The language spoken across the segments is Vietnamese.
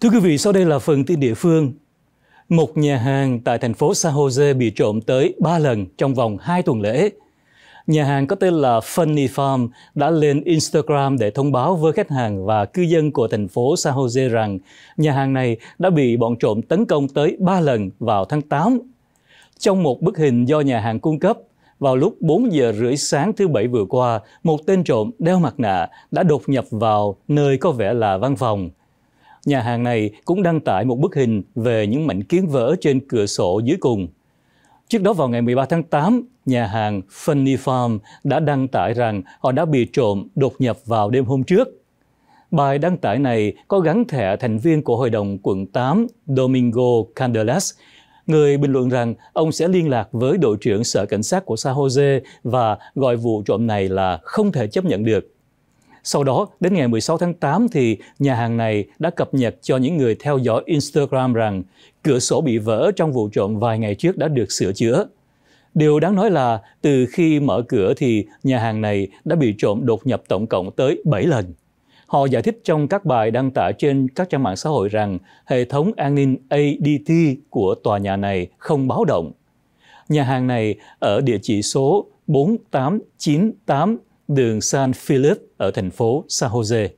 Thưa quý vị, sau đây là phần tin địa phương. Một nhà hàng tại thành phố San Jose bị trộm tới 3 lần trong vòng 2 tuần lễ. Nhà hàng có tên là Funny Farm đã lên Instagram để thông báo với khách hàng và cư dân của thành phố San Jose rằng nhà hàng này đã bị bọn trộm tấn công tới 3 lần vào tháng 8. Trong một bức hình do nhà hàng cung cấp, vào lúc 4 giờ rưỡi sáng thứ Bảy vừa qua, một tên trộm đeo mặt nạ đã đột nhập vào nơi có vẻ là văn phòng – nhà hàng này cũng đăng tải một bức hình về những mảnh kiến vỡ trên cửa sổ dưới cùng. Trước đó vào ngày 13 tháng 8, nhà hàng Funny Farm đã đăng tải rằng họ đã bị trộm đột nhập vào đêm hôm trước. Bài đăng tải này có gắn thẻ thành viên của Hội đồng quận 8 Domingo Candelas, người bình luận rằng ông sẽ liên lạc với đội trưởng sở cảnh sát của San Jose và gọi vụ trộm này là không thể chấp nhận được. Sau đó, đến ngày 16 tháng 8 thì nhà hàng này đã cập nhật cho những người theo dõi Instagram rằng cửa sổ bị vỡ trong vụ trộm vài ngày trước đã được sửa chữa. Điều đáng nói là từ khi mở cửa thì nhà hàng này đã bị trộm đột nhập tổng cộng tới 7 lần. Họ giải thích trong các bài đăng tải trên các trang mạng xã hội rằng hệ thống an ninh ADT của tòa nhà này không báo động. Nhà hàng này ở địa chỉ số 4898 đường San Philip ở thành phố San Jose.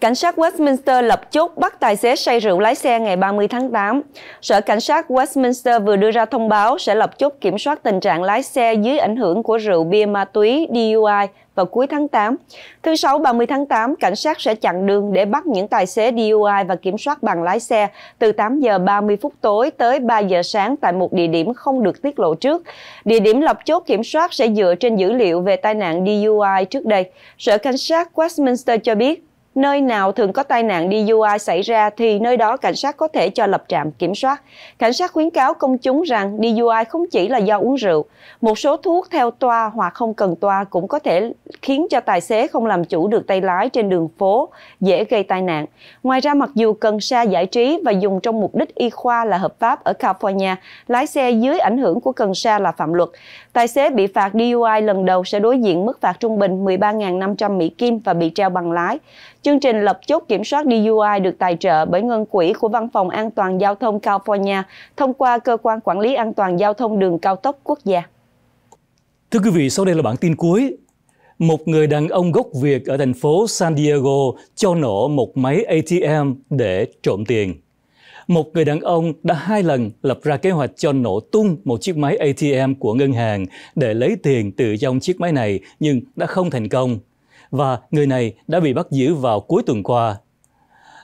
Cảnh sát Westminster lập chốt bắt tài xế say rượu lái xe ngày 30 tháng 8. Sở Cảnh sát Westminster vừa đưa ra thông báo sẽ lập chốt kiểm soát tình trạng lái xe dưới ảnh hưởng của rượu bia ma túy DUI vào cuối tháng 8. Thứ Sáu 30 tháng 8, cảnh sát sẽ chặn đường để bắt những tài xế DUI và kiểm soát bằng lái xe từ 8 giờ 30 phút tối tới 3 giờ sáng tại một địa điểm không được tiết lộ trước. Địa điểm lập chốt kiểm soát sẽ dựa trên dữ liệu về tai nạn DUI trước đây. Sở Cảnh sát Westminster cho biết Nơi nào thường có tai nạn DUI xảy ra thì nơi đó cảnh sát có thể cho lập trạm kiểm soát. Cảnh sát khuyến cáo công chúng rằng DUI không chỉ là do uống rượu. Một số thuốc theo toa hoặc không cần toa cũng có thể khiến cho tài xế không làm chủ được tay lái trên đường phố, dễ gây tai nạn. Ngoài ra mặc dù cần sa giải trí và dùng trong mục đích y khoa là hợp pháp ở California, lái xe dưới ảnh hưởng của cần sa là phạm luật. Tài xế bị phạt DUI lần đầu sẽ đối diện mức phạt trung bình 13.500 Mỹ Kim và bị treo bằng lái. Chương trình lập chốt kiểm soát DUI được tài trợ bởi ngân quỹ của Văn phòng An toàn Giao thông California thông qua Cơ quan Quản lý An toàn Giao thông Đường Cao tốc Quốc gia. Thưa quý vị, sau đây là bản tin cuối. Một người đàn ông gốc Việt ở thành phố San Diego cho nổ một máy ATM để trộm tiền. Một người đàn ông đã hai lần lập ra kế hoạch cho nổ tung một chiếc máy ATM của ngân hàng để lấy tiền từ trong chiếc máy này nhưng đã không thành công và người này đã bị bắt giữ vào cuối tuần qua.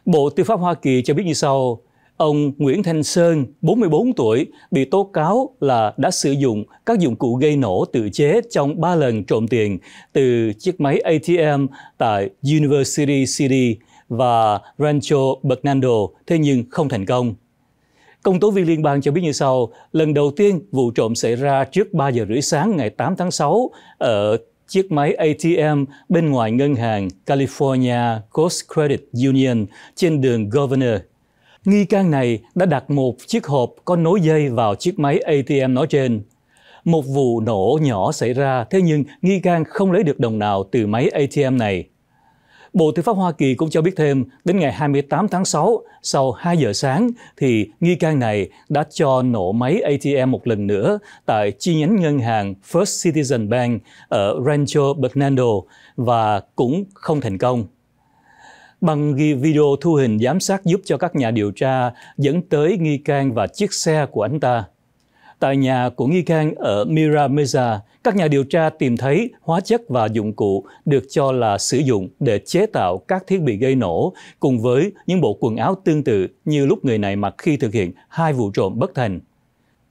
Bộ Tư pháp Hoa Kỳ cho biết như sau, ông Nguyễn Thanh Sơn, 44 tuổi, bị tố cáo là đã sử dụng các dụng cụ gây nổ tự chế trong 3 lần trộm tiền từ chiếc máy ATM tại University City và Rancho Bernardo, thế nhưng không thành công. Công tố viên liên bang cho biết như sau, lần đầu tiên vụ trộm xảy ra trước 3 giờ rưỡi sáng ngày 8 tháng 6 ở chiếc máy ATM bên ngoài ngân hàng California Coast Credit Union trên đường Governor. Nghi can này đã đặt một chiếc hộp có nối dây vào chiếc máy ATM nói trên. Một vụ nổ nhỏ xảy ra, thế nhưng nghi can không lấy được đồng nào từ máy ATM này. Bộ Tư pháp Hoa Kỳ cũng cho biết thêm, đến ngày 28 tháng 6, sau 2 giờ sáng, thì nghi can này đã cho nổ máy ATM một lần nữa tại chi nhánh ngân hàng First Citizen Bank ở Rancho Bernardo và cũng không thành công. Bằng ghi video thu hình giám sát giúp cho các nhà điều tra dẫn tới nghi can và chiếc xe của anh ta. Tại nhà của nghi can ở Mira các nhà điều tra tìm thấy hóa chất và dụng cụ được cho là sử dụng để chế tạo các thiết bị gây nổ, cùng với những bộ quần áo tương tự như lúc người này mặc khi thực hiện hai vụ trộm bất thành.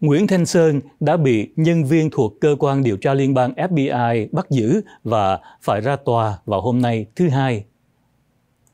Nguyễn Thanh Sơn đã bị nhân viên thuộc cơ quan điều tra liên bang FBI bắt giữ và phải ra tòa vào hôm nay thứ hai